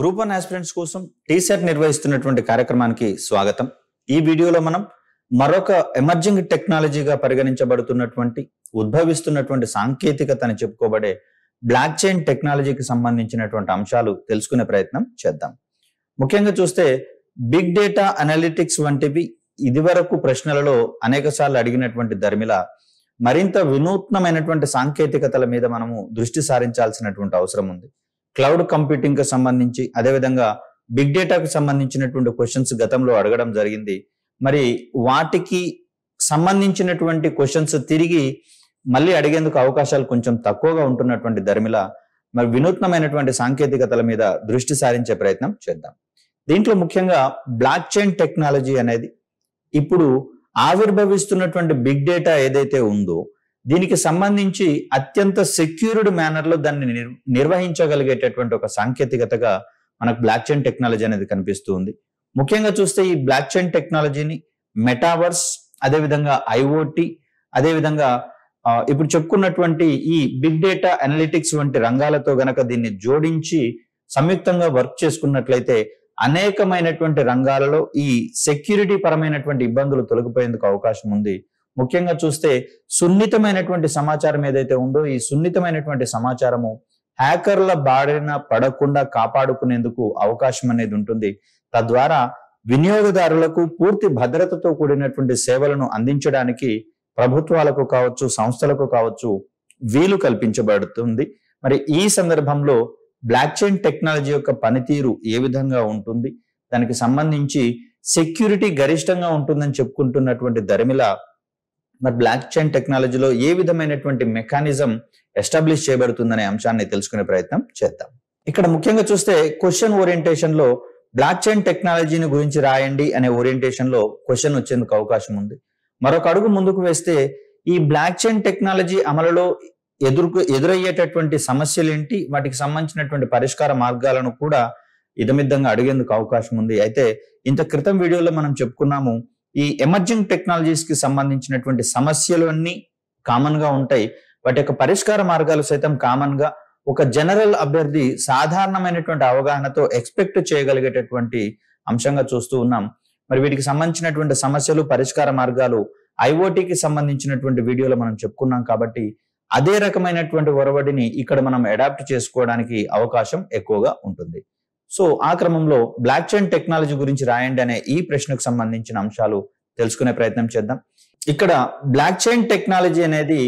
group one aspirants కోసం టీసెట్ నిర్వహిస్తున్నటువంటి కార్యక్రమానికి స్వాగతం ఈ వీడియోలో మనం మరొక ఎమర్జింగ్ టెక్నాలజీగా పరిగణించబడుతున్నటువంటి ఉద్భవిస్తున్నటువంటి సాంకేతికత అని చెప్పుకోబడే బ్లాక్ చైన్ టెక్నాలజీకి సంబంధించినటువంటి అంశాలు తెలుసుకునే ప్రయత్నం చేద్దాం ముఖ్యంగా చూస్తే బిగ్ డేటా అనలిటిక్స్ వంటివి ఇదివరకు ప్రశ్నలలో అనేక అడిగినటువంటి ధర్మిల మరింత వినూత్నమైనటువంటి సాంకేతికతల మీద మనము దృష్టి సారించాల్సినటువంటి అవసరం ఉంది క్లౌడ్ కంప్యూటింగ్ కు సంబంధించి అదేవిధంగా బిగ్ డేటాకు సంబంధించినటువంటి క్వశ్చన్స్ గతంలో అడగడం జరిగింది మరి వాటికి సంబంధించినటువంటి క్వశ్చన్స్ తిరిగి మళ్ళీ అడిగేందుకు అవకాశాలు కొంచెం తక్కువగా ఉంటున్నటువంటి ధర్మిల మరి వినూత్నమైనటువంటి సాంకేతికతల మీద దృష్టి సారించే ప్రయత్నం చేద్దాం దీంట్లో ముఖ్యంగా బ్లాక్ చైన్ టెక్నాలజీ అనేది ఇప్పుడు ఆవిర్భవిస్తున్నటువంటి బిగ్ డేటా ఏదైతే ఉందో దీనికి సంబంధించి అత్యంత సెక్యూర్డ్ మేనర్లో దాన్ని నిర్వహించగలిగేటటువంటి ఒక సాంకేతికతగా మనకు బ్లాక్ చైన్ టెక్నాలజీ అనేది కనిపిస్తూ ఉంది ముఖ్యంగా చూస్తే ఈ బ్లాక్ చైన్ టెక్నాలజీని మెటావర్స్ అదేవిధంగా ఐఓటి అదేవిధంగా ఇప్పుడు చెప్పుకున్నటువంటి ఈ బిగ్ డేటా అనలిటిక్స్ వంటి రంగాలతో గనక దీన్ని జోడించి సంయుక్తంగా వర్క్ చేసుకున్నట్లయితే అనేకమైనటువంటి రంగాలలో ఈ సెక్యూరిటీ పరమైనటువంటి ఇబ్బందులు తొలగిపోయేందుకు అవకాశం ఉంది ముఖ్యంగా చూస్తే సున్నితమైనటువంటి సమాచారం ఏదైతే ఉందో ఈ సున్నితమైనటువంటి సమాచారము హ్యాకర్ల బారిన పడకుండా కాపాడుకునేందుకు అవకాశం అనేది ఉంటుంది తద్వారా వినియోగదారులకు పూర్తి భద్రతతో కూడినటువంటి సేవలను అందించడానికి ప్రభుత్వాలకు కావచ్చు సంస్థలకు కావచ్చు వీలు కల్పించబడుతుంది మరి ఈ సందర్భంలో బ్లాక్ చైన్ టెక్నాలజీ యొక్క పనితీరు ఏ విధంగా ఉంటుంది దానికి సంబంధించి సెక్యూరిటీ గరిష్టంగా ఉంటుందని చెప్పుకుంటున్నటువంటి దరిమిలా మరి బ్లాక్ చైన్ టెక్నాలజీలో ఏ విధమైనటువంటి మెకానిజం ఎస్టాబ్లిష్ చేయబడుతుందనే అంశాన్ని తెలుసుకునే ప్రయత్నం చేద్దాం ఇక్కడ ముఖ్యంగా చూస్తే క్వశ్చన్ ఓరియంటేషన్ లో బ్లాక్ చైన్ టెక్నాలజీని గురించి రాయండి అనే ఓరియంటేషన్ లో క్వశ్చన్ వచ్చేందుకు అవకాశం ఉంది మరొక అడుగు ముందుకు వేస్తే ఈ బ్లాక్ చైన్ టెక్నాలజీ అమలులో ఎదుర్కొ ఎదురయ్యేటటువంటి సమస్యలు ఏంటి వాటికి సంబంధించినటువంటి పరిష్కార మార్గాలను కూడా ఇదమిద్దంగా అడిగేందుకు అవకాశం ఉంది అయితే ఇంత క్రితం వీడియోలో మనం చెప్పుకున్నాము ఈ ఎమర్జింగ్ కి సంబంధించినటువంటి సమస్యలు అన్నీ కామన్గా ఉంటాయి వాటి యొక్క పరిష్కార మార్గాలు సైతం కామన్గా ఒక జనరల్ అభ్యర్థి సాధారణమైనటువంటి అవగాహనతో ఎక్స్పెక్ట్ చేయగలిగేటటువంటి అంశంగా చూస్తూ ఉన్నాం మరి వీటికి సంబంధించినటువంటి సమస్యలు పరిష్కార మార్గాలు ఐఓటీకి సంబంధించినటువంటి వీడియోలో మనం చెప్పుకున్నాం కాబట్టి అదే రకమైనటువంటి ఒరవడిని ఇక్కడ మనం అడాప్ట్ చేసుకోవడానికి అవకాశం ఎక్కువగా ఉంటుంది సో ఆ క్రమంలో బ్లాక్ చైన్ టెక్నాలజీ గురించి రాయండి అనే ఈ ప్రశ్నకు సంబంధించిన అంశాలు తెలుసుకునే ప్రయత్నం చేద్దాం ఇక్కడ బ్లాక్ చైన్ టెక్నాలజీ అనేది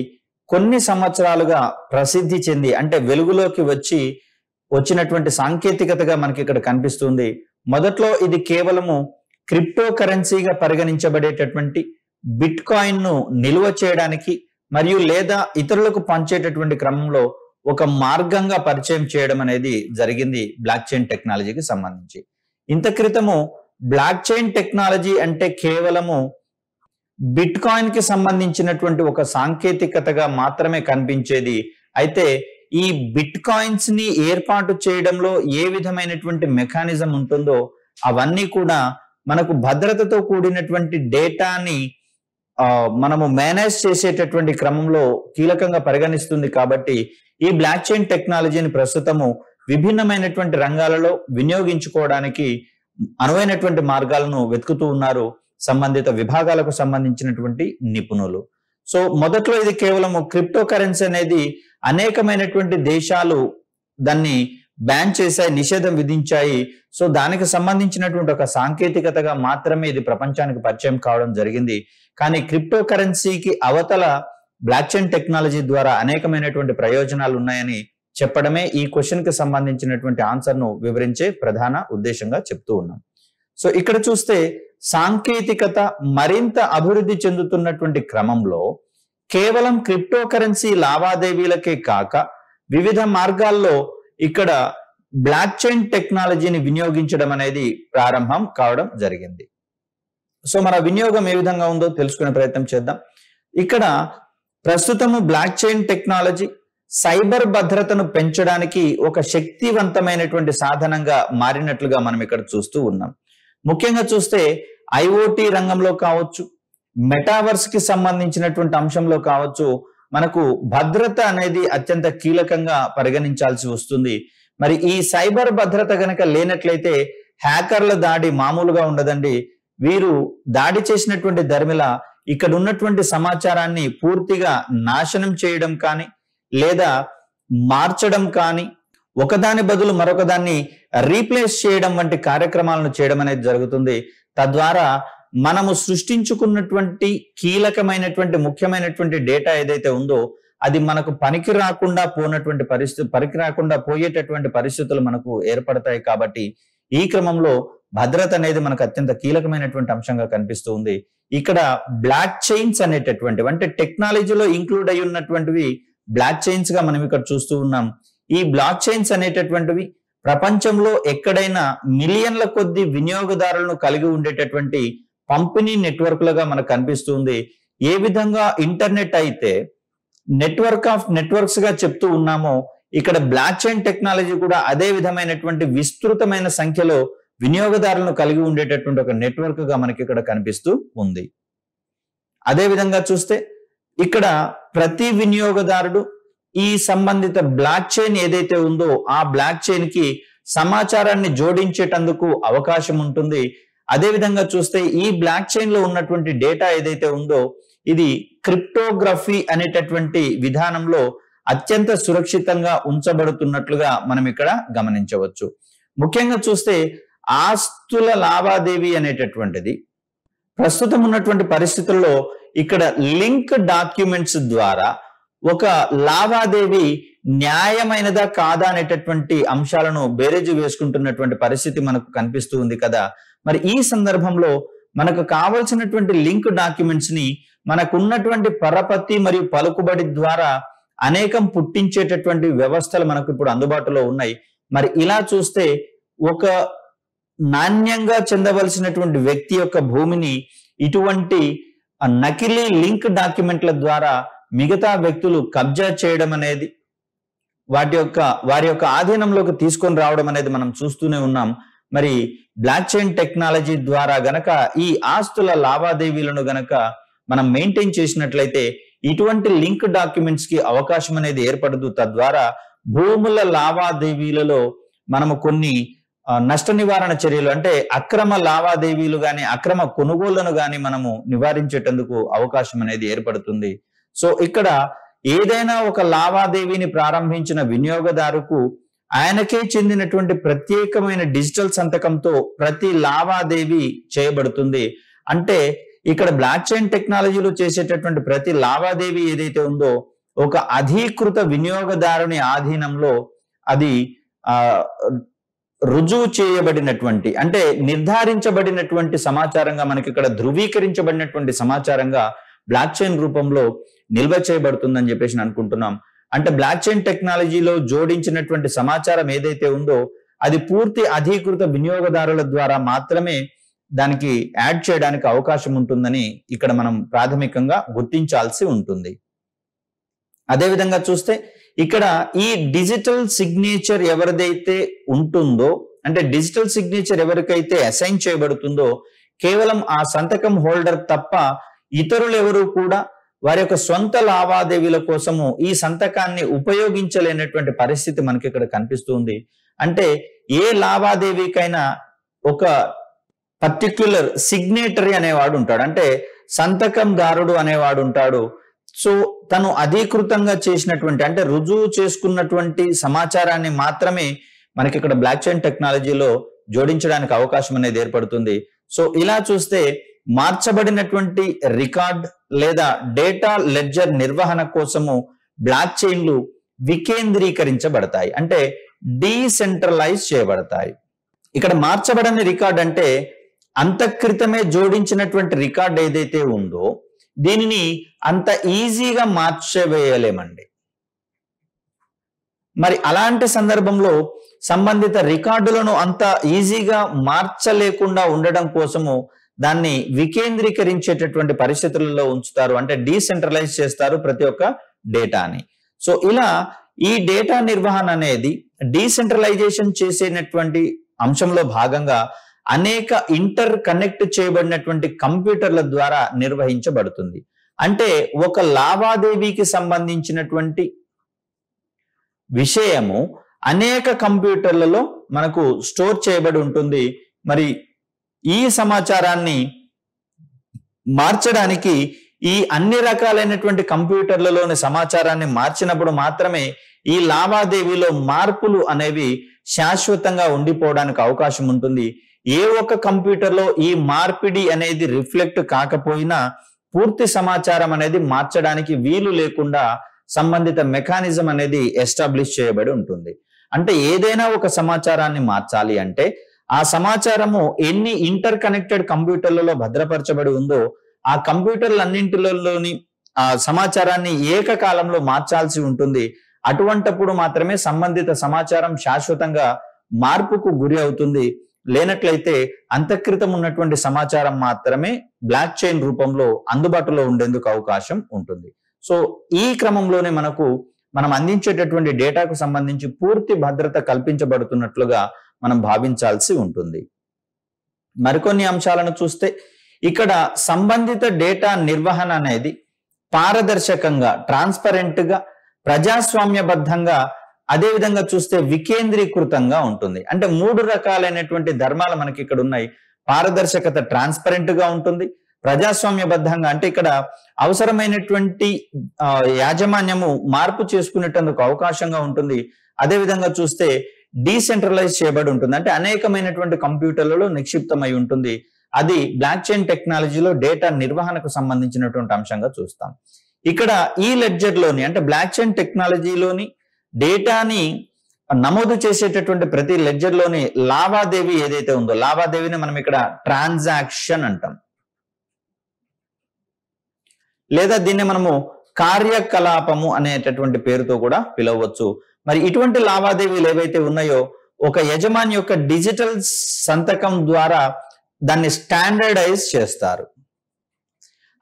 కొన్ని సంవత్సరాలుగా ప్రసిద్ధి చెంది అంటే వెలుగులోకి వచ్చి వచ్చినటువంటి సాంకేతికతగా మనకి ఇక్కడ కనిపిస్తుంది మొదట్లో ఇది కేవలము క్రిప్టో కరెన్సీగా పరిగణించబడేటటువంటి బిట్ కాయిన్ను నిల్వ చేయడానికి మరియు లేదా ఇతరులకు పంచేటటువంటి క్రమంలో ఒక మార్గంగా పరిచయం చేయడం అనేది జరిగింది బ్లాక్ చైన్ టెక్నాలజీకి సంబంధించి ఇంత క్రితము బ్లాక్ చైన్ టెక్నాలజీ అంటే కేవలము బిట్ కాయిన్ కి సంబంధించినటువంటి ఒక సాంకేతికతగా మాత్రమే కనిపించేది అయితే ఈ బిట్ కాయిన్స్ ని ఏర్పాటు చేయడంలో ఏ విధమైనటువంటి మెకానిజం ఉంటుందో అవన్నీ కూడా మనకు భద్రతతో కూడినటువంటి డేటాని మనము మేనేజ్ చేసేటటువంటి క్రమంలో కీలకంగా పరిగణిస్తుంది కాబట్టి ఈ బ్లాక్ చైన్ టెక్నాలజీని ప్రస్తుతము విభిన్నమైనటువంటి రంగాలలో వినియోగించుకోవడానికి అనువైనటువంటి మార్గాలను వెతుకుతూ ఉన్నారు సంబంధిత విభాగాలకు సంబంధించినటువంటి నిపుణులు సో మొదట్లో ఇది కేవలం క్రిప్టో కరెన్సీ అనేది అనేకమైనటువంటి దేశాలు దాన్ని బ్యాన్ చేశాయి నిషేధం విధించాయి సో దానికి సంబంధించినటువంటి ఒక సాంకేతికతగా మాత్రమే ఇది ప్రపంచానికి పరిచయం కావడం జరిగింది కానీ క్రిప్టో కరెన్సీకి అవతల బ్లాక్ చైన్ టెక్నాలజీ ద్వారా అనేకమైనటువంటి ప్రయోజనాలు ఉన్నాయని చెప్పడమే ఈ క్వశ్చన్ కి సంబంధించినటువంటి ఆన్సర్ను వివరించే ప్రధాన ఉద్దేశంగా చెప్తూ ఉన్నాం సో ఇక్కడ చూస్తే సాంకేతికత మరింత అభివృద్ధి చెందుతున్నటువంటి క్రమంలో కేవలం క్రిప్టో కరెన్సీ లావాదేవీలకే కాక వివిధ మార్గాల్లో ఇక్కడ బ్లాక్ చైన్ టెక్నాలజీని వినియోగించడం అనేది ప్రారంభం కావడం జరిగింది సో మన వినియోగం ఏ విధంగా ఉందో తెలుసుకునే ప్రయత్నం చేద్దాం ఇక్కడ ప్రస్తుతము బ్లాక్ చైన్ టెక్నాలజీ సైబర్ భద్రతను పెంచడానికి ఒక శక్తివంతమైనటువంటి సాధనంగా మారినట్లుగా మనం ఇక్కడ చూస్తూ ఉన్నాం ముఖ్యంగా చూస్తే ఐఓటి రంగంలో కావచ్చు మెటావర్స్ కి సంబంధించినటువంటి అంశంలో కావచ్చు మనకు భద్రత అనేది అత్యంత కీలకంగా పరిగణించాల్సి వస్తుంది మరి ఈ సైబర్ భద్రత గనక లేనట్లయితే హ్యాకర్ల దాడి మామూలుగా ఉండదండి వీరు దాడి చేసినటువంటి ధర్మిల ఇక్కడ ఉన్నటువంటి సమాచారాన్ని పూర్తిగా నాశనం చేయడం కానీ లేదా మార్చడం కానీ ఒకదాని బదులు మరొకదాన్ని రీప్లేస్ చేయడం వంటి కార్యక్రమాలను చేయడం అనేది జరుగుతుంది తద్వారా మనము సృష్టించుకున్నటువంటి కీలకమైనటువంటి ముఖ్యమైనటువంటి డేటా ఏదైతే ఉందో అది మనకు పనికి రాకుండా పోనటువంటి పరిస్థితి పనికి రాకుండా పోయేటటువంటి పరిస్థితులు మనకు ఏర్పడతాయి కాబట్టి ఈ క్రమంలో భద్రత అనేది మనకు అత్యంత కీలకమైనటువంటి అంశంగా కనిపిస్తూ ఉంది ఇక్కడ బ్లాక్ చైన్స్ అనేటటువంటివి అంటే టెక్నాలజీలో ఇంక్లూడ్ అయి ఉన్నటువంటివి బ్లాక్ చైన్స్ గా మనం ఇక్కడ చూస్తూ ఉన్నాం ఈ బ్లాక్ చైన్స్ అనేటటువంటివి ప్రపంచంలో ఎక్కడైనా మిలియన్ల కొద్ది వినియోగదారులను కలిగి ఉండేటటువంటి పంపిణీ నెట్వర్క్లుగా మనకు కనిపిస్తుంది ఏ విధంగా ఇంటర్నెట్ అయితే నెట్వర్క్ ఆఫ్ నెట్వర్క్స్ గా చెప్తూ ఉన్నామో ఇక్కడ బ్లాక్ చైన్ టెక్నాలజీ కూడా అదే విధమైనటువంటి విస్తృతమైన సంఖ్యలో వినియోగదారులను కలిగి ఉండేటటువంటి ఒక నెట్వర్క్గా మనకి ఇక్కడ కనిపిస్తూ ఉంది అదేవిధంగా చూస్తే ఇక్కడ ప్రతి వినియోగదారుడు ఈ సంబంధిత బ్లాక్ చైన్ ఏదైతే ఉందో ఆ బ్లాక్ చైన్ కి సమాచారాన్ని జోడించేటందుకు అవకాశం ఉంటుంది అదేవిధంగా చూస్తే ఈ బ్లాక్ చైన్ లో ఉన్నటువంటి డేటా ఏదైతే ఉందో ఇది క్రిప్టోగ్రఫీ అనేటటువంటి విధానంలో అత్యంత సురక్షితంగా ఉంచబడుతున్నట్లుగా మనం ఇక్కడ గమనించవచ్చు ముఖ్యంగా చూస్తే ఆస్తుల లావాదేవీ అనేటటువంటిది ప్రస్తుతం ఉన్నటువంటి పరిస్థితుల్లో ఇక్కడ లింక్ డాక్యుమెంట్స్ ద్వారా ఒక లావాదేవీ న్యాయమైనదా కాదా అనేటటువంటి అంశాలను బేరేజు వేసుకుంటున్నటువంటి పరిస్థితి మనకు కనిపిస్తూ ఉంది కదా మరి ఈ సందర్భంలో మనకు కావలసినటువంటి లింక్ డాక్యుమెంట్స్ ని మనకున్నటువంటి పరపతి మరియు పలుకుబడి ద్వారా అనేకం పుట్టించేటటువంటి వ్యవస్థలు మనకు ఇప్పుడు అందుబాటులో ఉన్నాయి మరి ఇలా చూస్తే ఒక నాణ్యంగా చెందవలసినటువంటి వ్యక్తి యొక్క భూమిని ఇటువంటి నకిలీ లింక్ డాక్యుమెంట్ల ద్వారా మిగతా వ్యక్తులు కబ్జా చేయడం అనేది వాటి యొక్క వారి యొక్క ఆధీనంలోకి తీసుకొని రావడం అనేది మనం చూస్తూనే ఉన్నాం మరి బ్లాక్ చైన్ టెక్నాలజీ ద్వారా గనక ఈ ఆస్తుల లావాదేవీలను గనక మనం మెయింటైన్ చేసినట్లయితే ఇటువంటి లింక్ డాక్యుమెంట్స్ కి అవకాశం అనేది ఏర్పడదు తద్వారా భూముల లావాదేవీలలో మనము కొన్ని నష్ట నివారణ చర్యలు అంటే అక్రమ లావాదేవీలు గాని అక్రమ కొనుగోళ్లను గాని మనము నివారించేటందుకు అవకాశం అనేది ఏర్పడుతుంది సో ఇక్కడ ఏదైనా ఒక లావాదేవీని ప్రారంభించిన వినియోగదారుకు ఆయనకే చెందినటువంటి ప్రత్యేకమైన డిజిటల్ సంతకంతో ప్రతి లావాదేవీ చేయబడుతుంది అంటే ఇక్కడ బ్లాక్ చైన్ టెక్నాలజీలో చేసేటటువంటి ప్రతి లావాదేవీ ఏదైతే ఉందో ఒక అధీకృత వినియోగదారుని ఆధీనంలో అది ఆ రుజువు చేయబడినటువంటి అంటే నిర్ధారించబడినటువంటి సమాచారంగా మనకి ఇక్కడ ధృవీకరించబడినటువంటి సమాచారంగా బ్లాక్ చైన్ రూపంలో నిల్వ చేయబడుతుందని చెప్పేసి అనుకుంటున్నాం అంటే బ్లాక్ చైన్ టెక్నాలజీలో జోడించినటువంటి సమాచారం ఏదైతే ఉందో అది పూర్తి అధీకృత వినియోగదారుల ద్వారా మాత్రమే దానికి యాడ్ చేయడానికి అవకాశం ఉంటుందని ఇక్కడ మనం ప్రాథమికంగా గుర్తించాల్సి ఉంటుంది అదేవిధంగా చూస్తే ఇక్కడ ఈ డిజిటల్ సిగ్నేచర్ ఎవరిదైతే ఉంటుందో అంటే డిజిటల్ సిగ్నేచర్ ఎవరికైతే అసైన్ చేయబడుతుందో కేవలం ఆ సంతకం హోల్డర్ తప్ప ఇతరులు ఎవరు కూడా వారి యొక్క సొంత లావాదేవీల కోసము ఈ సంతకాన్ని ఉపయోగించలేనటువంటి పరిస్థితి మనకి ఇక్కడ కనిపిస్తుంది అంటే ఏ లావాదేవీకైనా ఒక పర్టిక్యులర్ సిగ్నేటరీ అనేవాడు ఉంటాడు అంటే సంతకందారుడు అనేవాడు ఉంటాడు సో తను అధీకృతంగా చేసినటువంటి అంటే రుజువు చేసుకున్నటువంటి సమాచారాన్ని మాత్రమే మనకి ఇక్కడ బ్లాక్ చైన్ టెక్నాలజీలో జోడించడానికి అవకాశం అనేది ఏర్పడుతుంది సో ఇలా చూస్తే మార్చబడినటువంటి రికార్డ్ లేదా డేటా లెడ్జర్ నిర్వహణ కోసము బ్లాక్ చైన్లు వికేంద్రీకరించబడతాయి అంటే డీసెంట్రలైజ్ చేయబడతాయి ఇక్కడ మార్చబడని రికార్డ్ అంటే అంతఃకృతమే జోడించినటువంటి రికార్డ్ ఏదైతే ఉందో దీనిని అంత ఈజీగా మార్చివేయలేమండి మరి అలాంటి సందర్భంలో సంబంధిత రికార్డులను అంత ఈజీగా మార్చలేకుండా ఉండడం కోసము దాన్ని వికేంద్రీకరించేటటువంటి పరిస్థితులలో ఉంచుతారు అంటే డీసెంట్రలైజ్ చేస్తారు ప్రతి ఒక్క డేటాని సో ఇలా ఈ డేటా నిర్వహణ అనేది డీసెంట్రలైజేషన్ చేసేటటువంటి అంశంలో భాగంగా అనేక ఇంటర్ కనెక్ట్ చేయబడినటువంటి కంప్యూటర్ల ద్వారా నిర్వహించబడుతుంది అంటే ఒక లావాదేవీకి సంబంధించినటువంటి విషయము అనేక కంప్యూటర్లలో మనకు స్టోర్ చేయబడి ఉంటుంది మరి ఈ సమాచారాన్ని మార్చడానికి ఈ అన్ని రకాలైనటువంటి కంప్యూటర్లలోని సమాచారాన్ని మార్చినప్పుడు మాత్రమే ఈ లావాదేవీలో మార్పులు అనేవి శాశ్వతంగా ఉండిపోవడానికి అవకాశం ఉంటుంది ఏ ఒక్క కంప్యూటర్లో ఈ మార్పిడి అనేది రిఫ్లెక్ట్ కాకపోయినా పూర్తి సమాచారం అనేది మార్చడానికి వీలు లేకుండా సంబంధిత మెకానిజం అనేది ఎస్టాబ్లిష్ చేయబడి ఉంటుంది అంటే ఏదైనా ఒక సమాచారాన్ని మార్చాలి అంటే ఆ సమాచారము ఎన్ని ఇంటర్ కనెక్టెడ్ కంప్యూటర్లలో భద్రపరచబడి ఉందో ఆ కంప్యూటర్లన్నింటిలోని ఆ సమాచారాన్ని ఏకకాలంలో మార్చాల్సి ఉంటుంది అటువంటప్పుడు మాత్రమే సంబంధిత సమాచారం శాశ్వతంగా మార్పుకు గురి అవుతుంది లేనట్లయితే అంతఃకృతం ఉన్నటువంటి సమాచారం మాత్రమే బ్లాక్ చైన్ రూపంలో అందుబాటులో ఉండేందుకు అవకాశం ఉంటుంది సో ఈ క్రమంలోనే మనకు మనం అందించేటటువంటి డేటాకు సంబంధించి పూర్తి భద్రత కల్పించబడుతున్నట్లుగా మనం భావించాల్సి ఉంటుంది మరికొన్ని అంశాలను చూస్తే ఇక్కడ సంబంధిత డేటా నిర్వహణ అనేది పారదర్శకంగా ట్రాన్స్పరెంట్ గా ప్రజాస్వామ్యబద్ధంగా అదేవిధంగా చూస్తే వికేంద్రీకృతంగా ఉంటుంది అంటే మూడు రకాలైనటువంటి ధర్మాలు మనకి ఇక్కడ ఉన్నాయి పారదర్శకత ట్రాన్స్పరెంట్ గా ఉంటుంది ప్రజాస్వామ్యబద్ధంగా అంటే ఇక్కడ అవసరమైనటువంటి యాజమాన్యము మార్పు చేసుకునేటందుకు అవకాశంగా ఉంటుంది అదేవిధంగా చూస్తే డీసెంట్రలైజ్ చేయబడి ఉంటుంది అంటే అనేకమైనటువంటి కంప్యూటర్లలో నిక్షిప్తమై ఉంటుంది అది బ్లాక్ చైన్ టెక్నాలజీలో డేటా నిర్వహణకు సంబంధించినటువంటి అంశంగా చూస్తాం ఇక్కడ ఈ లెడ్జర్లోని అంటే బ్లాక్ చైన్ టెక్నాలజీలోని డేటాని నమోదు చేసేటటువంటి ప్రతి లోని లావాదేవీ ఏదైతే ఉందో లావాదేవీని మనం ఇక్కడ ట్రాన్సాక్షన్ అంటాం లేదా దీన్ని మనము కార్యకలాపము అనేటటువంటి పేరుతో కూడా పిలవచ్చు మరి ఇటువంటి లావాదేవీలు ఏవైతే ఉన్నాయో ఒక యజమాని యొక్క డిజిటల్ సంతకం ద్వారా దాన్ని స్టాండర్డైజ్ చేస్తారు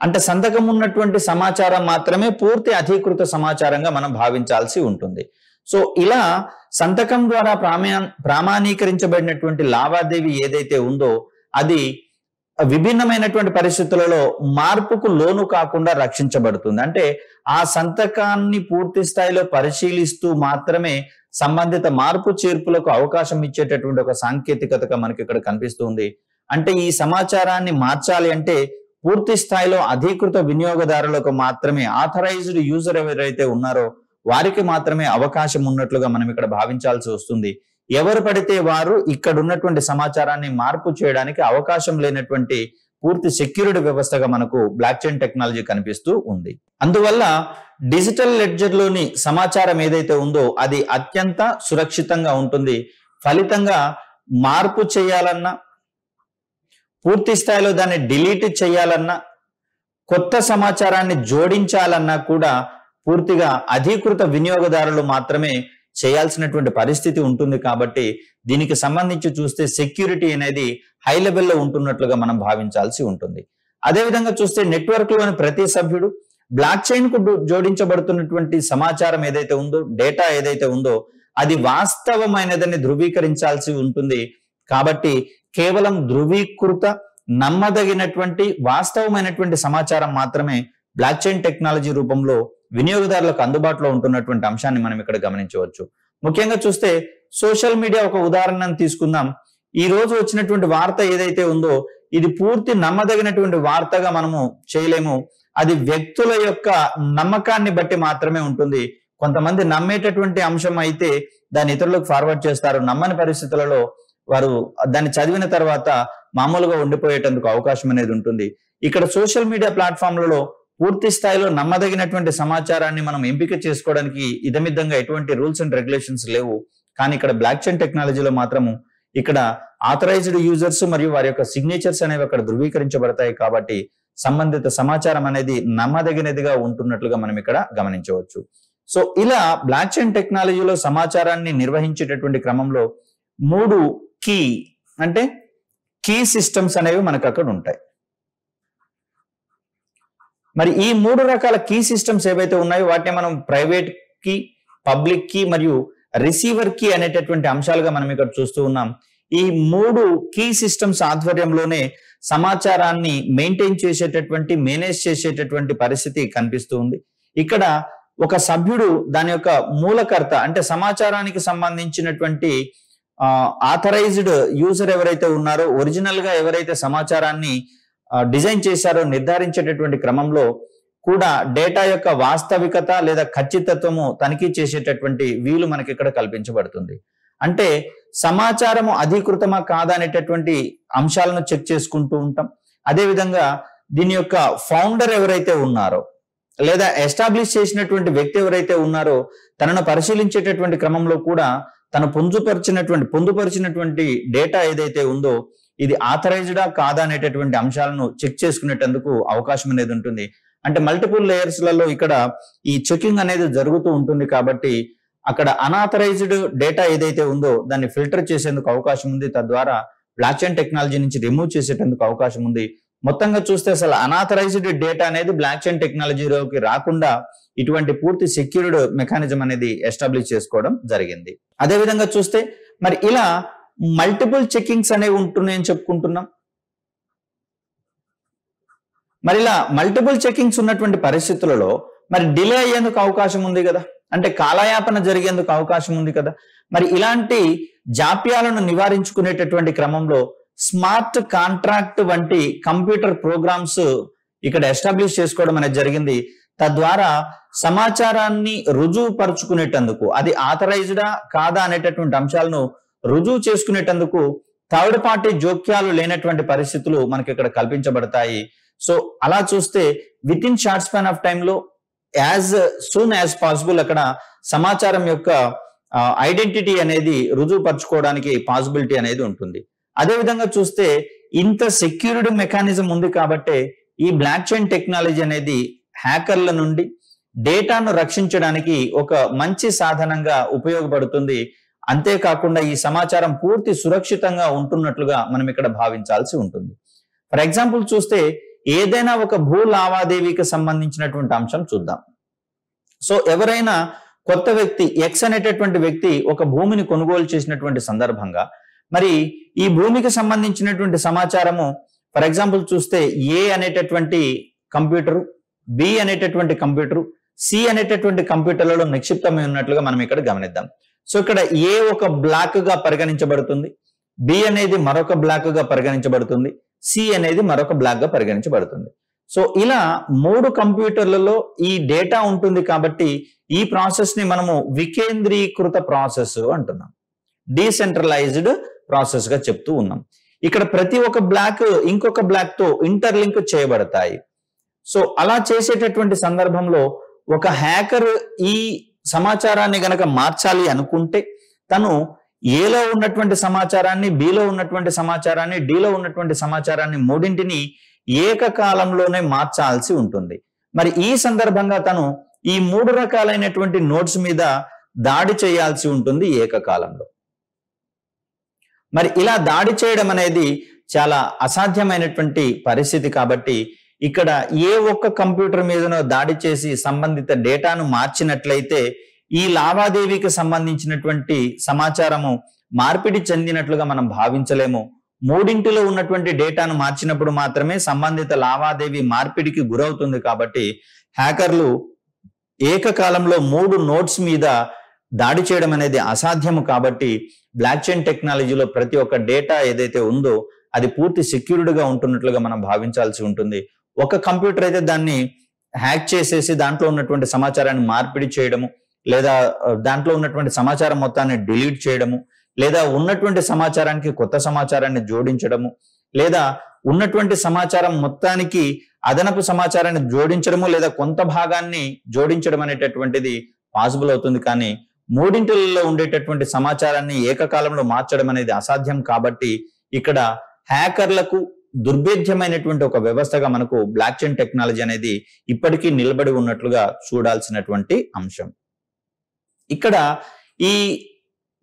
అంటే సంతకం ఉన్నటువంటి సమాచారం మాత్రమే పూర్తి అధీకృత సమాచారంగా మనం భావించాల్సి ఉంటుంది సో ఇలా సంతకం ద్వారా ప్రామా ప్రామాణీకరించబడినటువంటి లావాదేవీ ఏదైతే ఉందో అది విభిన్నమైనటువంటి పరిస్థితులలో మార్పుకు లోను కాకుండా రక్షించబడుతుంది అంటే ఆ సంతకాన్ని పూర్తి స్థాయిలో పరిశీలిస్తూ మాత్రమే సంబంధిత మార్పు చేర్పులకు అవకాశం ఇచ్చేటటువంటి ఒక సాంకేతికతగా మనకి ఇక్కడ కనిపిస్తుంది అంటే ఈ సమాచారాన్ని మార్చాలి అంటే పూర్తి స్థాయిలో అధీకృత వినియోగదారులకు మాత్రమే ఆథరైజ్డ్ యూజర్ ఎవరైతే ఉన్నారో వారికి మాత్రమే అవకాశం ఉన్నట్లుగా మనం ఇక్కడ భావించాల్సి వస్తుంది ఎవరు పడితే వారు ఇక్కడ ఉన్నటువంటి సమాచారాన్ని మార్పు చేయడానికి అవకాశం లేనటువంటి పూర్తి సెక్యూరిటీ వ్యవస్థగా మనకు బ్లాక్ చైన్ టెక్నాలజీ కనిపిస్తూ ఉంది అందువల్ల డిజిటల్ లెడ్జర్లోని సమాచారం ఏదైతే ఉందో అది అత్యంత సురక్షితంగా ఉంటుంది ఫలితంగా మార్పు చేయాలన్నా పూర్తి స్థాయిలో దాన్ని డిలీట్ చేయాలన్నా కొత్త సమాచారాన్ని జోడించాలన్నా కూడా పూర్తిగా అధీకృత వినియోగదారులు మాత్రమే చేయాల్సినటువంటి పరిస్థితి ఉంటుంది కాబట్టి దీనికి సంబంధించి చూస్తే సెక్యూరిటీ అనేది హై లెవెల్లో ఉంటున్నట్లుగా మనం భావించాల్సి ఉంటుంది అదేవిధంగా చూస్తే నెట్వర్క్ లోని ప్రతి సభ్యుడు బ్లాక్ చైన్ కు జోడించబడుతున్నటువంటి సమాచారం ఏదైతే ఉందో డేటా ఏదైతే ఉందో అది వాస్తవమైనదని ధృవీకరించాల్సి ఉంటుంది కాబట్టి కేవలం ధృవీకృత నమ్మదగినటువంటి వాస్తవమైనటువంటి సమాచారం మాత్రమే బ్లాక్ చైన్ టెక్నాలజీ రూపంలో వినియోగదారులకు అందుబాటులో ఉంటున్నటువంటి అంశాన్ని మనం ఇక్కడ గమనించవచ్చు ముఖ్యంగా చూస్తే సోషల్ మీడియా ఒక ఉదాహరణను తీసుకుందాం ఈ రోజు వచ్చినటువంటి వార్త ఏదైతే ఉందో ఇది పూర్తి నమ్మదగినటువంటి వార్తగా మనము చేయలేము అది వ్యక్తుల యొక్క నమ్మకాన్ని బట్టి మాత్రమే ఉంటుంది కొంతమంది నమ్మేటటువంటి అంశం అయితే దాన్ని ఇతరులకు ఫార్వర్డ్ చేస్తారు నమ్మని పరిస్థితులలో వారు దాన్ని చదివిన తర్వాత మామూలుగా ఉండిపోయేటందుకు అవకాశం అనేది ఉంటుంది ఇక్కడ సోషల్ మీడియా ప్లాట్ఫామ్లలో పూర్తి స్థాయిలో నమ్మదగినటువంటి సమాచారాన్ని మనం ఎంపిక చేసుకోవడానికి ఇదమిద్దంగా ఎటువంటి రూల్స్ అండ్ రెగ్యులేషన్స్ లేవు కానీ ఇక్కడ బ్లాక్ చైన్ టెక్నాలజీలో మాత్రము ఇక్కడ ఆథరైజ్డ్ యూజర్స్ మరియు వారి యొక్క సిగ్నేచర్స్ అనేవి అక్కడ ధృవీకరించబడతాయి కాబట్టి సంబంధిత సమాచారం అనేది నమ్మదగినదిగా ఉంటున్నట్లుగా మనం ఇక్కడ గమనించవచ్చు సో ఇలా బ్లాక్ చైన్ టెక్నాలజీలో సమాచారాన్ని నిర్వహించేటటువంటి క్రమంలో మూడు కీ అంటే కీ సిస్టమ్స్ అనేవి మనకు అక్కడ ఉంటాయి మరి ఈ మూడు రకాల కీ సిస్టమ్స్ ఏవైతే ఉన్నాయో వాటిని మనం ప్రైవేట్ కి పబ్లిక్ కి మరియు రిసీవర్ కి అనేటటువంటి అంశాలుగా మనం ఇక్కడ చూస్తూ ఉన్నాం ఈ మూడు కీ సిస్టమ్స్ ఆధ్వర్యంలోనే సమాచారాన్ని మెయింటైన్ చేసేటటువంటి మేనేజ్ చేసేటటువంటి పరిస్థితి కనిపిస్తూ ఉంది ఇక్కడ ఒక సభ్యుడు దాని యొక్క మూలకర్త అంటే సమాచారానికి సంబంధించినటువంటి ఆథరైజ్డ్ యూజర్ ఎవరైతే ఉన్నారో ఒరిజినల్ గా ఎవరైతే సమాచారాన్ని డిజైన్ చేశారో నిర్ధారించేటటువంటి క్రమంలో కూడా డేటా యొక్క వాస్తవికత లేదా ఖచ్చితత్వము తనిఖీ చేసేటటువంటి వీలు మనకి ఇక్కడ కల్పించబడుతుంది అంటే సమాచారము అధీకృతమా కాదా అనేటటువంటి అంశాలను చెక్ చేసుకుంటూ ఉంటాం అదేవిధంగా దీని యొక్క ఫౌండర్ ఎవరైతే ఉన్నారో లేదా ఎస్టాబ్లిష్ చేసినటువంటి వ్యక్తి ఎవరైతే ఉన్నారో తనను పరిశీలించేటటువంటి క్రమంలో కూడా తను పొందుపరిచినటువంటి పొందుపరిచినటువంటి డేటా ఏదైతే ఉందో ఇది ఆథరైజ్డా కాదా అనేటటువంటి అంశాలను చెక్ చేసుకునేటందుకు అవకాశం అనేది ఉంటుంది అంటే మల్టిపుల్ లేయర్స్లలో ఇక్కడ ఈ చెకింగ్ అనేది జరుగుతూ ఉంటుంది కాబట్టి అక్కడ అనాథరైజ్డ్ డేటా ఏదైతే ఉందో దాన్ని ఫిల్టర్ చేసేందుకు అవకాశం ఉంది తద్వారా బ్లాక్ చైన్ టెక్నాలజీ నుంచి రిమూవ్ చేసేటందుకు అవకాశం ఉంది మొత్తంగా చూస్తే అసలు అనాథరైజ్డ్ డేటా అనేది బ్లాక్ చైన్ టెక్నాలజీలోకి రాకుండా ఇటువంటి పూర్తి సెక్యూర్డ్ మెకానిజం అనేది ఎస్టాబ్లిష్ చేసుకోవడం జరిగింది అదేవిధంగా చూస్తే మరి ఇలా మల్టిపుల్ చెక్కింగ్స్ అనేవి ఉంటున్నాయని చెప్పుకుంటున్నాం మరి ఇలా మల్టిపుల్ చెక్కింగ్స్ ఉన్నటువంటి పరిస్థితులలో మరి డిలే అయ్యేందుకు అవకాశం ఉంది కదా అంటే కాలయాపన జరిగేందుకు అవకాశం ఉంది కదా మరి ఇలాంటి జాప్యాలను నివారించుకునేటటువంటి క్రమంలో స్మార్ట్ కాంట్రాక్ట్ వంటి కంప్యూటర్ ప్రోగ్రామ్స్ ఇక్కడ ఎస్టాబ్లిష్ చేసుకోవడం అనేది జరిగింది తద్వారా సమాచారాన్ని పరుచుకునేటందుకు అది ఆథరైజ్డా కాదా అనేటటువంటి అంశాలను రుజువు చేసుకునేటందుకు థర్డ్ పార్టీ జోక్యాలు లేనటువంటి పరిస్థితులు మనకి ఇక్కడ కల్పించబడతాయి సో అలా చూస్తే with in short span of టైంలో యాజ్ సూన్ యాజ్ పాసిబుల్ అక్కడ సమాచారం యొక్క ఐడెంటిటీ అనేది రుజువు పరుచుకోవడానికి పాసిబిలిటీ అనేది ఉంటుంది అదేవిధంగా చూస్తే ఇంత సెక్యూర్డ్ మెకానిజం ఉంది కాబట్టి ఈ బ్లాక్ చైన్ టెక్నాలజీ అనేది హ్యాకర్ల నుండి డేటాను రక్షించడానికి ఒక మంచి సాధనంగా ఉపయోగపడుతుంది అంతేకాకుండా ఈ సమాచారం పూర్తి సురక్షితంగా ఉంటున్నట్లుగా మనం ఇక్కడ భావించాల్సి ఉంటుంది ఫర్ ఎగ్జాంపుల్ చూస్తే ఏదైనా ఒక భూ లావాదేవీకి సంబంధించినటువంటి అంశం చూద్దాం సో ఎవరైనా కొత్త వ్యక్తి ఎక్స్ అనేటటువంటి వ్యక్తి ఒక భూమిని కొనుగోలు చేసినటువంటి సందర్భంగా మరి ఈ భూమికి సంబంధించినటువంటి సమాచారము ఫర్ ఎగ్జాంపుల్ చూస్తే ఏ అనేటటువంటి కంప్యూటరు బి అనేటటువంటి కంప్యూటరు సి అనేటటువంటి కంప్యూటర్లలో నిక్షిప్తమై ఉన్నట్లుగా మనం ఇక్కడ గమనిద్దాం సో ఇక్కడ ఏ ఒక బ్లాక్ గా పరిగణించబడుతుంది బి అనేది మరొక బ్లాక్ గా పరిగణించబడుతుంది సి అనేది మరొక బ్లాక్ గా పరిగణించబడుతుంది సో ఇలా మూడు కంప్యూటర్లలో ఈ డేటా ఉంటుంది కాబట్టి ఈ ప్రాసెస్ ని మనము వికేంద్రీకృత ప్రాసెస్ అంటున్నాం డీసెంట్రలైజ్డ్ ప్రాసెస్ గా చెప్తూ ఉన్నాం ఇక్కడ ప్రతి ఒక్క బ్లాక్ ఇంకొక బ్లాక్ తో ఇంటర్లింక్ చేయబడతాయి సో అలా చేసేటటువంటి సందర్భంలో ఒక హ్యాకర్ ఈ సమాచారాన్ని గనక మార్చాలి అనుకుంటే తను ఏలో ఉన్నటువంటి సమాచారాన్ని బిలో ఉన్నటువంటి సమాచారాన్ని డిలో ఉన్నటువంటి సమాచారాన్ని మూడింటిని ఏకకాలంలోనే మార్చాల్సి ఉంటుంది మరి ఈ సందర్భంగా తను ఈ మూడు రకాలైనటువంటి నోట్స్ మీద దాడి చేయాల్సి ఉంటుంది ఏకకాలంలో మరి ఇలా దాడి చేయడం అనేది చాలా అసాధ్యమైనటువంటి పరిస్థితి కాబట్టి ఇక్కడ ఏ ఒక్క కంప్యూటర్ మీదనో దాడి చేసి సంబంధిత డేటాను మార్చినట్లయితే ఈ లావాదేవీకి సంబంధించినటువంటి సమాచారము మార్పిడి చెందినట్లుగా మనం భావించలేము మూడింటిలో ఉన్నటువంటి డేటాను మార్చినప్పుడు మాత్రమే సంబంధిత లావాదేవీ మార్పిడికి గురవుతుంది కాబట్టి హ్యాకర్లు ఏకకాలంలో మూడు నోట్స్ మీద దాడి చేయడం అనేది అసాధ్యము కాబట్టి బ్లాక్ చైన్ టెక్నాలజీలో ప్రతి ఒక్క డేటా ఏదైతే ఉందో అది పూర్తి సెక్యూర్డ్గా ఉంటున్నట్లుగా మనం భావించాల్సి ఉంటుంది ఒక కంప్యూటర్ అయితే దాన్ని హ్యాక్ చేసేసి దాంట్లో ఉన్నటువంటి సమాచారాన్ని మార్పిడి చేయడము లేదా దాంట్లో ఉన్నటువంటి సమాచారం మొత్తాన్ని డిలీట్ చేయడము లేదా ఉన్నటువంటి సమాచారానికి కొత్త సమాచారాన్ని జోడించడము లేదా ఉన్నటువంటి సమాచారం మొత్తానికి అదనపు సమాచారాన్ని జోడించడము లేదా కొంత భాగాన్ని జోడించడం అనేటటువంటిది పాసిబుల్ అవుతుంది కానీ మూడింటిలలో ఉండేటటువంటి సమాచారాన్ని ఏకకాలంలో మార్చడం అనేది అసాధ్యం కాబట్టి ఇక్కడ హ్యాకర్లకు దుర్భేద్యమైనటువంటి ఒక వ్యవస్థగా మనకు బ్లాక్ చైన్ టెక్నాలజీ అనేది ఇప్పటికీ నిలబడి ఉన్నట్లుగా చూడాల్సినటువంటి అంశం ఇక్కడ ఈ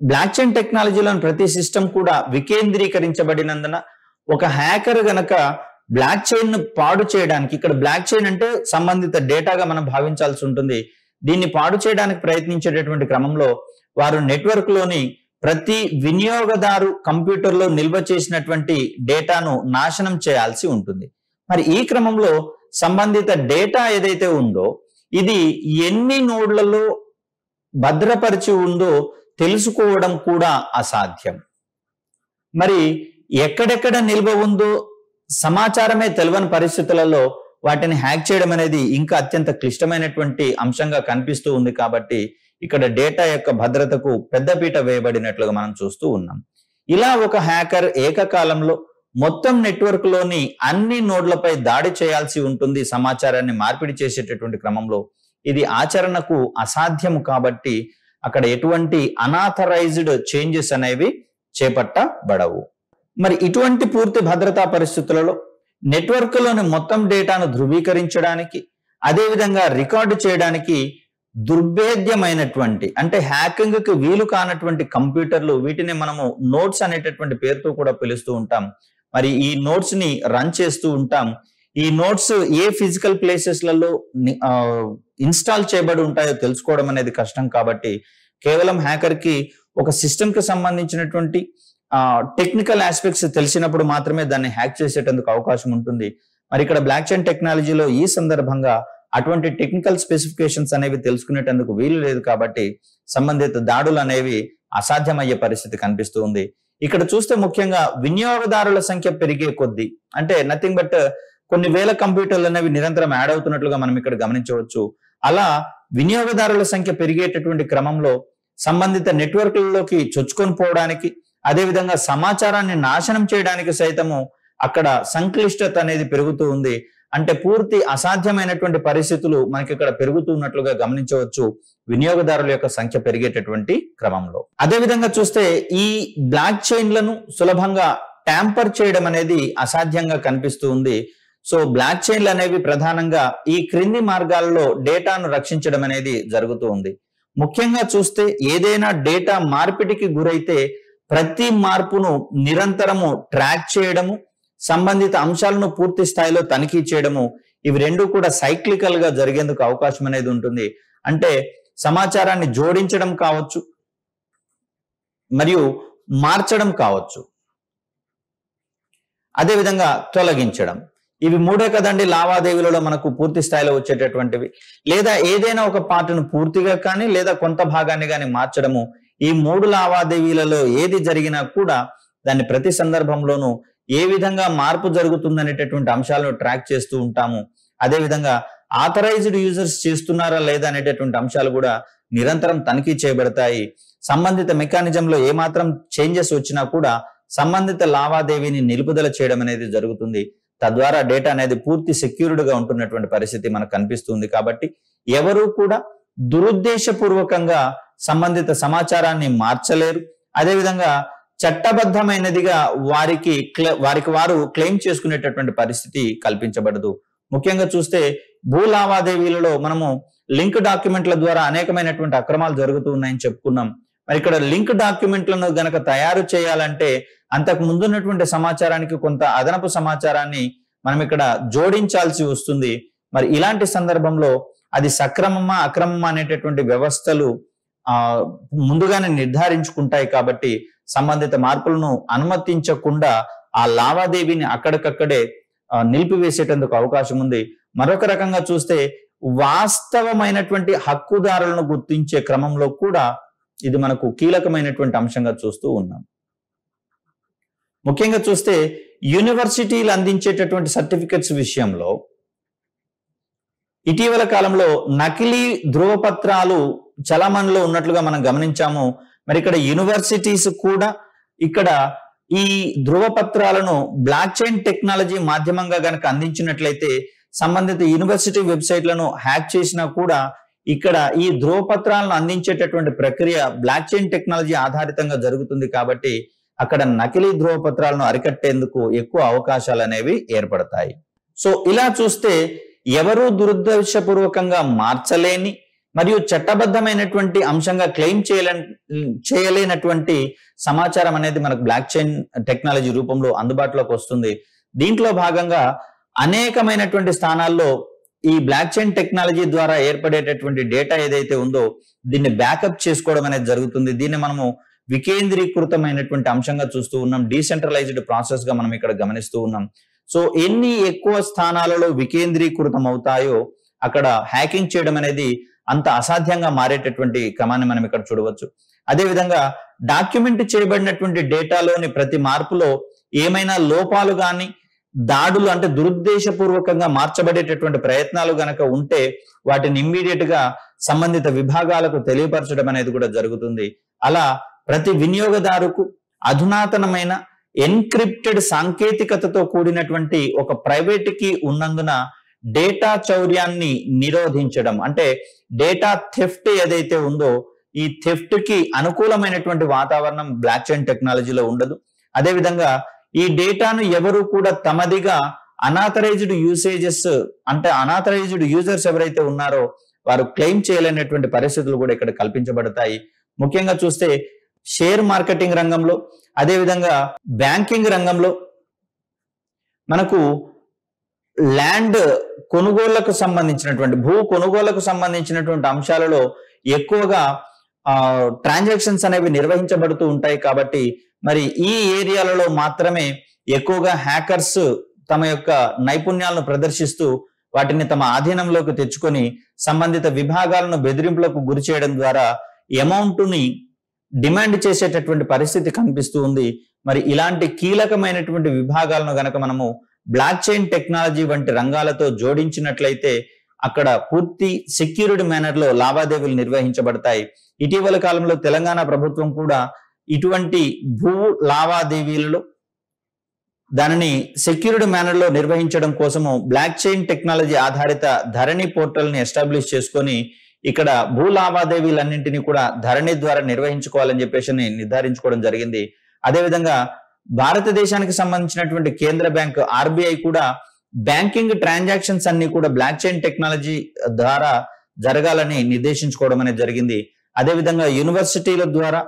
బ్లాక్ చైన్ టెక్నాలజీలోని ప్రతి సిస్టమ్ కూడా వికేంద్రీకరించబడినందున ఒక హ్యాకర్ గనక బ్లాక్ చైన్ ను పాడు చేయడానికి ఇక్కడ బ్లాక్ చైన్ అంటే సంబంధిత డేటాగా మనం భావించాల్సి ఉంటుంది దీన్ని పాడు చేయడానికి ప్రయత్నించేటటువంటి క్రమంలో వారు నెట్వర్క్ లోని ప్రతి వినియోగదారు కంప్యూటర్లో నిల్వ చేసినటువంటి డేటాను నాశనం చేయాల్సి ఉంటుంది మరి ఈ క్రమంలో సంబంధిత డేటా ఏదైతే ఉందో ఇది ఎన్ని నోడ్లలో భద్రపరిచి ఉందో తెలుసుకోవడం కూడా అసాధ్యం మరి ఎక్కడెక్కడ నిల్వ ఉందో సమాచారమే తెలియని పరిస్థితులలో వాటిని హ్యాక్ చేయడం అనేది ఇంకా అత్యంత క్లిష్టమైనటువంటి అంశంగా కనిపిస్తూ ఉంది కాబట్టి ఇక్కడ డేటా యొక్క భద్రతకు పెద్దపీట వేయబడినట్లుగా మనం చూస్తూ ఉన్నాం ఇలా ఒక హ్యాకర్ ఏకకాలంలో మొత్తం నెట్వర్క్లోని అన్ని నోడ్లపై దాడి చేయాల్సి ఉంటుంది సమాచారాన్ని మార్పిడి చేసేటటువంటి క్రమంలో ఇది ఆచరణకు అసాధ్యం కాబట్టి అక్కడ ఎటువంటి అనాథరైజ్డ్ చేంజెస్ అనేవి చేపట్టబడవు మరి ఇటువంటి పూర్తి భద్రతా పరిస్థితులలో నెట్వర్క్లోని మొత్తం డేటాను ధృవీకరించడానికి అదేవిధంగా రికార్డు చేయడానికి దుర్భేద్యమైనటువంటి అంటే హ్యాకింగ్కి వీలు కానటువంటి కంప్యూటర్లు వీటిని మనము నోట్స్ అనేటటువంటి పేరుతో కూడా పిలుస్తూ ఉంటాం మరి ఈ నోట్స్ ని రన్ చేస్తూ ఉంటాం ఈ నోట్స్ ఏ ఫిజికల్ ప్లేసెస్లలో ఇన్స్టాల్ చేయబడి ఉంటాయో తెలుసుకోవడం అనేది కష్టం కాబట్టి కేవలం హ్యాకర్కి ఒక కి సంబంధించినటువంటి టెక్నికల్ ఆస్పెక్ట్స్ తెలిసినప్పుడు మాత్రమే దాన్ని హ్యాక్ చేసేటందుకు అవకాశం ఉంటుంది మరి ఇక్కడ బ్లాక్ చైన్ టెక్నాలజీలో ఈ సందర్భంగా అటువంటి టెక్నికల్ స్పెసిఫికేషన్స్ అనేవి తెలుసుకునేటందుకు వీలు లేదు కాబట్టి సంబంధిత దాడులు అనేవి అసాధ్యమయ్యే పరిస్థితి కనిపిస్తూ ఉంది ఇక్కడ చూస్తే ముఖ్యంగా వినియోగదారుల సంఖ్య పెరిగే కొద్దీ అంటే నథింగ్ బట్ కొన్ని వేల కంప్యూటర్లు అనేవి నిరంతరం యాడ్ అవుతున్నట్లుగా మనం ఇక్కడ గమనించవచ్చు అలా వినియోగదారుల సంఖ్య పెరిగేటటువంటి క్రమంలో సంబంధిత నెట్వర్క్లలోకి చొచ్చుకొని పోవడానికి అదేవిధంగా సమాచారాన్ని నాశనం చేయడానికి సైతము అక్కడ సంక్లిష్టత అనేది పెరుగుతూ ఉంది అంటే పూర్తి అసాధ్యమైనటువంటి పరిస్థితులు మనకి ఇక్కడ పెరుగుతున్నట్లుగా గమనించవచ్చు వినియోగదారుల యొక్క సంఖ్య పెరిగేటటువంటి క్రమంలో అదేవిధంగా చూస్తే ఈ బ్లాక్ చైన్లను సులభంగా ట్యాంపర్ చేయడం అనేది అసాధ్యంగా కనిపిస్తూ ఉంది సో బ్లాక్ చైన్లు అనేవి ప్రధానంగా ఈ క్రింది మార్గాల్లో డేటాను రక్షించడం అనేది జరుగుతూ ఉంది ముఖ్యంగా చూస్తే ఏదైనా డేటా మార్పిడికి గురైతే ప్రతి మార్పును నిరంతరము ట్రాక్ చేయడము సంబంధిత అంశాలను పూర్తి స్థాయిలో తనిఖీ చేయడము ఇవి రెండు కూడా సైక్లికల్ గా జరిగేందుకు అవకాశం అనేది ఉంటుంది అంటే సమాచారాన్ని జోడించడం కావచ్చు మరియు మార్చడం కావచ్చు అదేవిధంగా తొలగించడం ఇవి మూడే కదండి లావాదేవీలలో మనకు పూర్తి స్థాయిలో వచ్చేటటువంటివి లేదా ఏదైనా ఒక పార్టీను పూర్తిగా కానీ లేదా కొంత భాగాన్ని కానీ మార్చడము ఈ మూడు లావాదేవీలలో ఏది జరిగినా కూడా దాన్ని ప్రతి సందర్భంలోనూ ఏ విధంగా మార్పు జరుగుతుందనేటటువంటి అంశాలను ట్రాక్ చేస్తూ ఉంటాము అదేవిధంగా ఆథరైజ్డ్ యూజర్స్ చేస్తున్నారా లేదా అనేటటువంటి అంశాలు కూడా నిరంతరం తనిఖీ చేయబడతాయి సంబంధిత మెకానిజంలో ఏమాత్రం చేంజెస్ వచ్చినా కూడా సంబంధిత లావాదేవీని నిలుపుదల చేయడం అనేది జరుగుతుంది తద్వారా డేటా అనేది పూర్తి సెక్యూర్డ్గా ఉంటున్నటువంటి పరిస్థితి మనకు కనిపిస్తుంది కాబట్టి ఎవరూ కూడా దురుద్దేశపూర్వకంగా సంబంధిత సమాచారాన్ని మార్చలేరు అదేవిధంగా చట్టబద్ధమైనదిగా వారికి వారికి వారు క్లెయిమ్ చేసుకునేటటువంటి పరిస్థితి కల్పించబడదు ముఖ్యంగా చూస్తే భూ లావాదేవీలలో మనము లింక్ డాక్యుమెంట్ల ద్వారా అనేకమైనటువంటి అక్రమాలు జరుగుతూ ఉన్నాయని చెప్పుకున్నాం మరి ఇక్కడ లింక్ డాక్యుమెంట్లను గనక తయారు చేయాలంటే అంతకు ముందున్నటువంటి సమాచారానికి కొంత అదనపు సమాచారాన్ని మనం ఇక్కడ జోడించాల్సి వస్తుంది మరి ఇలాంటి సందర్భంలో అది సక్రమమా అక్రమమా అనేటటువంటి వ్యవస్థలు ముందుగానే నిర్ధారించుకుంటాయి కాబట్టి సంబంధిత మార్పులను అనుమతించకుండా ఆ లావాదేవీని అక్కడికక్కడే నిలిపివేసేటందుకు అవకాశం ఉంది మరొక రకంగా చూస్తే వాస్తవమైనటువంటి హక్కుదారులను గుర్తించే క్రమంలో కూడా ఇది మనకు కీలకమైనటువంటి అంశంగా చూస్తూ ఉన్నాం ముఖ్యంగా చూస్తే యూనివర్సిటీలు అందించేటటువంటి సర్టిఫికెట్స్ విషయంలో ఇటీవల కాలంలో నకిలీ ధృవపత్రాలు చలామణిలో ఉన్నట్లుగా మనం గమనించాము మరి ఇక్కడ యూనివర్సిటీస్ కూడా ఇక్కడ ఈ ధృవపత్రాలను బ్లాక్ చైన్ టెక్నాలజీ మాధ్యమంగా గనక అందించినట్లయితే సంబంధిత యూనివర్సిటీ వెబ్సైట్లను హ్యాక్ చేసినా కూడా ఇక్కడ ఈ ధృవపత్రాలను అందించేటటువంటి ప్రక్రియ బ్లాక్ చైన్ టెక్నాలజీ ఆధారితంగా జరుగుతుంది కాబట్టి అక్కడ నకిలీ ధృవపత్రాలను అరికట్టేందుకు ఎక్కువ అవకాశాలు అనేవి ఏర్పడతాయి సో ఇలా చూస్తే ఎవరూ దురుద్దేశపూర్వకంగా మార్చలేని మరియు చట్టబద్ధమైనటువంటి అంశంగా క్లెయిమ్ చేయలే చేయలేనటువంటి సమాచారం అనేది మనకు బ్లాక్ చైన్ టెక్నాలజీ రూపంలో అందుబాటులోకి వస్తుంది దీంట్లో భాగంగా అనేకమైనటువంటి స్థానాల్లో ఈ బ్లాక్ చైన్ టెక్నాలజీ ద్వారా ఏర్పడేటటువంటి డేటా ఏదైతే ఉందో దీన్ని బ్యాకప్ చేసుకోవడం అనేది జరుగుతుంది దీన్ని మనము వికేంద్రీకృతమైనటువంటి అంశంగా చూస్తూ ఉన్నాం డీసెంట్రలైజ్డ్ ప్రాసెస్ గా మనం ఇక్కడ గమనిస్తూ ఉన్నాం సో ఎన్ని ఎక్కువ స్థానాలలో వికేంద్రీకృతం అవుతాయో అక్కడ హ్యాకింగ్ చేయడం అనేది అంత అసాధ్యంగా మారేటటువంటి క్రమాన్ని మనం ఇక్కడ చూడవచ్చు అదేవిధంగా డాక్యుమెంట్ చేయబడినటువంటి డేటాలోని ప్రతి మార్పులో ఏమైనా లోపాలు కానీ దాడులు అంటే దురుద్దేశపూర్వకంగా మార్చబడేటటువంటి ప్రయత్నాలు గనక ఉంటే వాటిని ఇమ్మీడియట్ గా సంబంధిత విభాగాలకు తెలియపరచడం అనేది కూడా జరుగుతుంది అలా ప్రతి వినియోగదారుకు అధునాతనమైన ఎన్క్రిప్టెడ్ సాంకేతికతతో కూడినటువంటి ఒక ప్రైవేట్ కి ఉన్నందున డేటా చౌర్యాన్ని నిరోధించడం అంటే డేటా థెఫ్ట్ ఏదైతే ఉందో ఈ థెఫ్ట్ కి అనుకూలమైనటువంటి వాతావరణం బ్లాక్ చైన్ టెక్నాలజీలో ఉండదు అదేవిధంగా ఈ డేటాను ఎవరు కూడా తమదిగా అనాథరైజ్డ్ యూసేజెస్ అంటే అనాథరైజ్డ్ యూజర్స్ ఎవరైతే ఉన్నారో వారు క్లెయిమ్ చేయలేనటువంటి పరిస్థితులు కూడా ఇక్కడ కల్పించబడతాయి ముఖ్యంగా చూస్తే షేర్ మార్కెటింగ్ రంగంలో అదేవిధంగా బ్యాంకింగ్ రంగంలో మనకు ల్యాండ్ కొనుగోళ్లకు సంబంధించినటువంటి భూ కొనుగోళ్లకు సంబంధించినటువంటి అంశాలలో ఎక్కువగా ట్రాన్సాక్షన్స్ అనేవి నిర్వహించబడుతూ ఉంటాయి కాబట్టి మరి ఈ ఏరియాలలో మాత్రమే ఎక్కువగా హ్యాకర్స్ తమ యొక్క నైపుణ్యాలను ప్రదర్శిస్తూ వాటిని తమ ఆధీనంలోకి తెచ్చుకొని సంబంధిత విభాగాలను బెదిరింపులకు గురి చేయడం ద్వారా అమౌంట్ని డిమాండ్ చేసేటటువంటి పరిస్థితి కనిపిస్తూ ఉంది మరి ఇలాంటి కీలకమైనటువంటి విభాగాలను గనక మనము బ్లాక్ చైన్ టెక్నాలజీ వంటి రంగాలతో జోడించినట్లయితే అక్కడ పూర్తి మేనర్ మేనర్లో లావాదేవీలు నిర్వహించబడతాయి ఇటీవల కాలంలో తెలంగాణ ప్రభుత్వం కూడా ఇటువంటి భూ లావాదేవీలలో దానిని సెక్యూరిడ్ మేనర్లో నిర్వహించడం కోసము బ్లాక్ చైన్ టెక్నాలజీ ఆధారిత ధరణి పోర్టల్ని ఎస్టాబ్లిష్ చేసుకొని ఇక్కడ భూ లావాదేవీలన్నింటినీ కూడా ధరణి ద్వారా నిర్వహించుకోవాలని చెప్పేసి నిర్ధారించుకోవడం జరిగింది అదేవిధంగా భారతదేశానికి సంబంధించినటువంటి కేంద్ర బ్యాంక్ ఆర్బీఐ కూడా బ్యాంకింగ్ ట్రాన్సాక్షన్స్ అన్ని కూడా బ్లాక్ చైన్ టెక్నాలజీ ద్వారా జరగాలని నిర్దేశించుకోవడం అనేది జరిగింది అదేవిధంగా యూనివర్సిటీల ద్వారా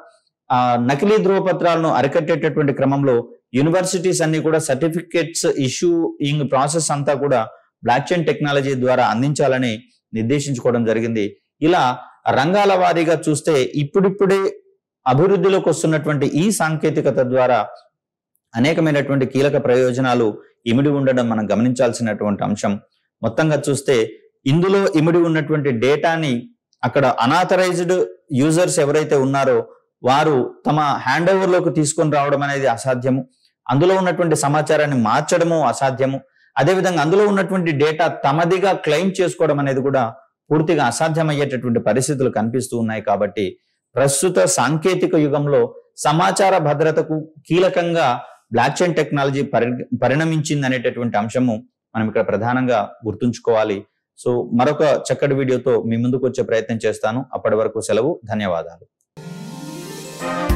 ఆ నకిలీ ధ్రువపత్రాలను అరికట్టేటటువంటి క్రమంలో యూనివర్సిటీస్ అన్ని కూడా సర్టిఫికేట్స్ ఇష్యూయింగ్ ప్రాసెస్ అంతా కూడా బ్లాక్ చైన్ టెక్నాలజీ ద్వారా అందించాలని నిర్దేశించుకోవడం జరిగింది ఇలా రంగాల వారీగా చూస్తే ఇప్పుడిప్పుడే అభివృద్ధిలోకి వస్తున్నటువంటి ఈ సాంకేతికత ద్వారా అనేకమైనటువంటి కీలక ప్రయోజనాలు ఇమిడి ఉండడం మనం గమనించాల్సినటువంటి అంశం మొత్తంగా చూస్తే ఇందులో ఇమిడి ఉన్నటువంటి డేటాని అక్కడ అనాథరైజ్డ్ యూజర్స్ ఎవరైతే ఉన్నారో వారు తమ హ్యాండ్ ఓవర్లోకి తీసుకొని రావడం అనేది అసాధ్యము అందులో ఉన్నటువంటి సమాచారాన్ని మార్చడము అసాధ్యము అదేవిధంగా అందులో ఉన్నటువంటి డేటా తమదిగా క్లెయిమ్ చేసుకోవడం అనేది కూడా పూర్తిగా అసాధ్యమయ్యేటటువంటి పరిస్థితులు కనిపిస్తూ ఉన్నాయి కాబట్టి ప్రస్తుత సాంకేతిక యుగంలో సమాచార భద్రతకు కీలకంగా బ్లాక్ చైన్ టెక్నాలజీ పరి పరిణమించింది అనేటటువంటి అంశము మనం ఇక్కడ ప్రధానంగా గుర్తుంచుకోవాలి సో మరొక చక్కటి వీడియోతో మీ ముందుకు వచ్చే ప్రయత్నం చేస్తాను అప్పటి వరకు సెలవు ధన్యవాదాలు